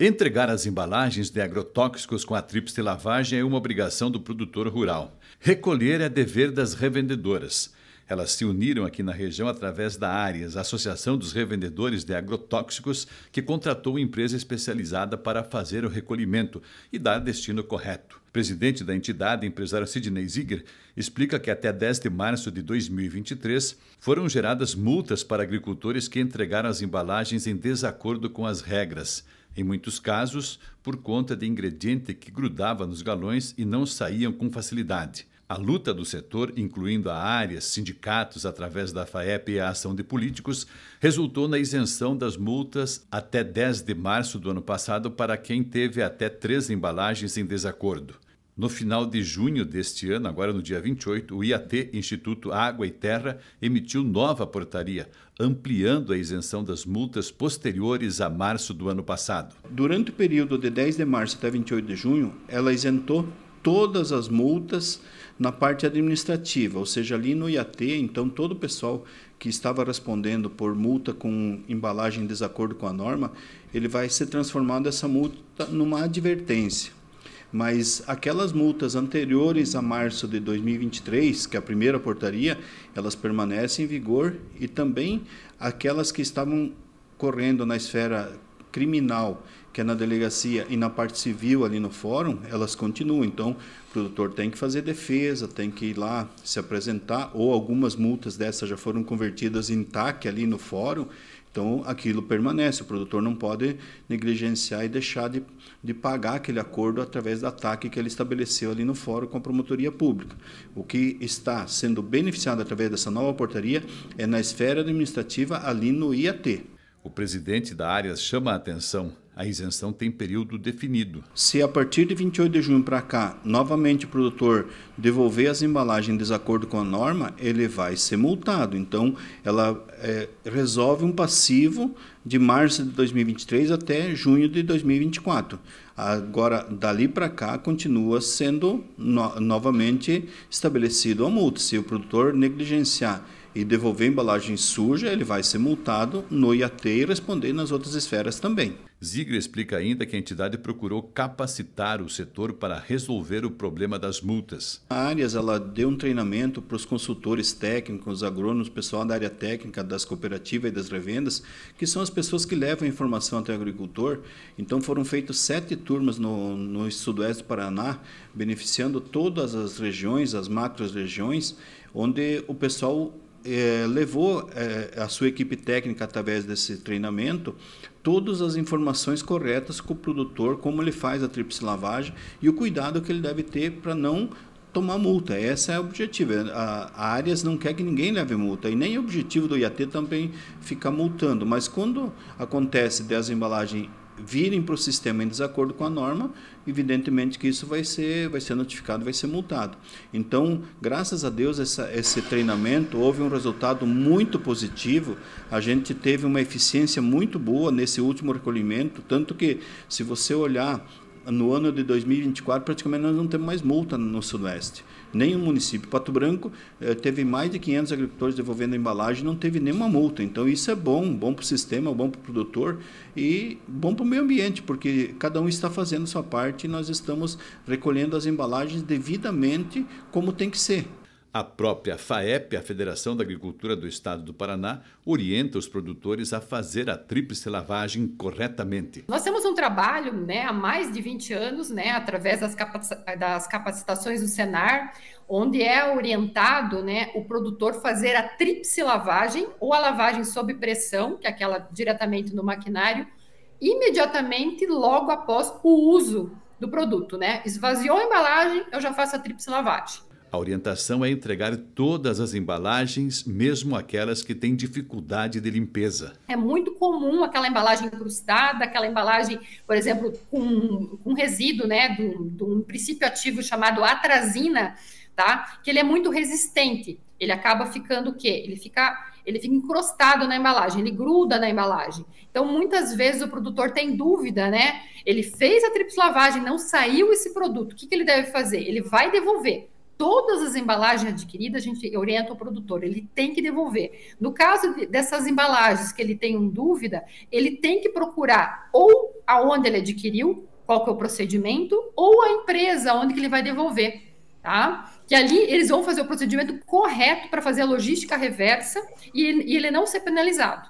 Entregar as embalagens de agrotóxicos com a tríplice lavagem é uma obrigação do produtor rural. Recolher é dever das revendedoras. Elas se uniram aqui na região através da Áreas, Associação dos Revendedores de Agrotóxicos, que contratou uma empresa especializada para fazer o recolhimento e dar destino correto presidente da entidade, empresário Sidney Ziger explica que até 10 de março de 2023 foram geradas multas para agricultores que entregaram as embalagens em desacordo com as regras, em muitos casos por conta de ingrediente que grudava nos galões e não saíam com facilidade. A luta do setor, incluindo a área, sindicatos através da FAEP e a ação de políticos, resultou na isenção das multas até 10 de março do ano passado para quem teve até três embalagens em desacordo. No final de junho deste ano, agora no dia 28, o IAT, Instituto Água e Terra, emitiu nova portaria, ampliando a isenção das multas posteriores a março do ano passado. Durante o período de 10 de março até 28 de junho, ela isentou todas as multas na parte administrativa, ou seja, ali no IAT, então todo o pessoal que estava respondendo por multa com embalagem em desacordo com a norma, ele vai ser transformado essa multa numa advertência. Mas aquelas multas anteriores a março de 2023, que é a primeira portaria, elas permanecem em vigor e também aquelas que estavam correndo na esfera criminal, que é na delegacia, e na parte civil ali no fórum, elas continuam. Então, o produtor tem que fazer defesa, tem que ir lá se apresentar, ou algumas multas dessas já foram convertidas em TAC ali no fórum. Então, aquilo permanece. O produtor não pode negligenciar e deixar de, de pagar aquele acordo através da TAC que ele estabeleceu ali no fórum com a promotoria pública. O que está sendo beneficiado através dessa nova portaria é na esfera administrativa ali no IAT. O presidente da área chama a atenção. A isenção tem período definido. Se a partir de 28 de junho para cá, novamente o produtor devolver as embalagens em desacordo com a norma, ele vai ser multado. Então, ela é, resolve um passivo de março de 2023 até junho de 2024. Agora, dali para cá, continua sendo no novamente estabelecido a multa. Se o produtor negligenciar e devolver embalagem suja, ele vai ser multado no IAT e responder nas outras esferas também. Zigre explica ainda que a entidade procurou capacitar o setor para resolver o problema das multas. A Áreas ela deu um treinamento para os consultores técnicos, agrônomos, pessoal da área técnica das cooperativas e das revendas, que são as pessoas que levam a informação até o agricultor. Então foram feitas sete turmas no, no sudoeste do Paraná, beneficiando todas as regiões, as macro regiões, onde o pessoal é, levou é, a sua equipe técnica, através desse treinamento, todas as informações corretas com o produtor, como ele faz a tríplice lavagem e o cuidado que ele deve ter para não tomar multa. Esse é o objetivo. A, Áreas não quer que ninguém leve multa. E nem o objetivo do IAT também ficar multando. Mas quando acontece dessa embalagem virem para o sistema em desacordo com a norma, evidentemente que isso vai ser, vai ser notificado, vai ser multado. Então, graças a Deus, essa, esse treinamento houve um resultado muito positivo. A gente teve uma eficiência muito boa nesse último recolhimento, tanto que se você olhar no ano de 2024, praticamente nós não temos mais multa no Sudoeste. Nenhum município. Pato Branco eh, teve mais de 500 agricultores devolvendo embalagem não teve nenhuma multa. Então isso é bom, bom para o sistema, bom para o produtor e bom para o meio ambiente, porque cada um está fazendo sua parte e nós estamos recolhendo as embalagens devidamente como tem que ser. A própria FAEP, a Federação da Agricultura do Estado do Paraná, orienta os produtores a fazer a tríplice lavagem corretamente. Nós temos um trabalho né, há mais de 20 anos, né, através das, das capacitações do Senar, onde é orientado né, o produtor fazer a tríplice lavagem ou a lavagem sob pressão, que é aquela diretamente no maquinário, imediatamente logo após o uso do produto. Né? Esvaziou a embalagem, eu já faço a tríplice lavagem a orientação é entregar todas as embalagens, mesmo aquelas que têm dificuldade de limpeza. É muito comum aquela embalagem incrustada, aquela embalagem, por exemplo, com, com resíduo, né, de um princípio ativo chamado atrazina, tá? Que ele é muito resistente. Ele acaba ficando o quê? Ele fica ele fica encrostado na embalagem, ele gruda na embalagem. Então, muitas vezes o produtor tem dúvida, né? Ele fez a tripslavagem, não saiu esse produto, o que, que ele deve fazer? Ele vai devolver todas as embalagens adquiridas, a gente orienta o produtor, ele tem que devolver. No caso dessas embalagens que ele tem um dúvida, ele tem que procurar ou aonde ele adquiriu, qual que é o procedimento, ou a empresa onde que ele vai devolver, tá? Que ali eles vão fazer o procedimento correto para fazer a logística reversa e e ele não ser penalizado.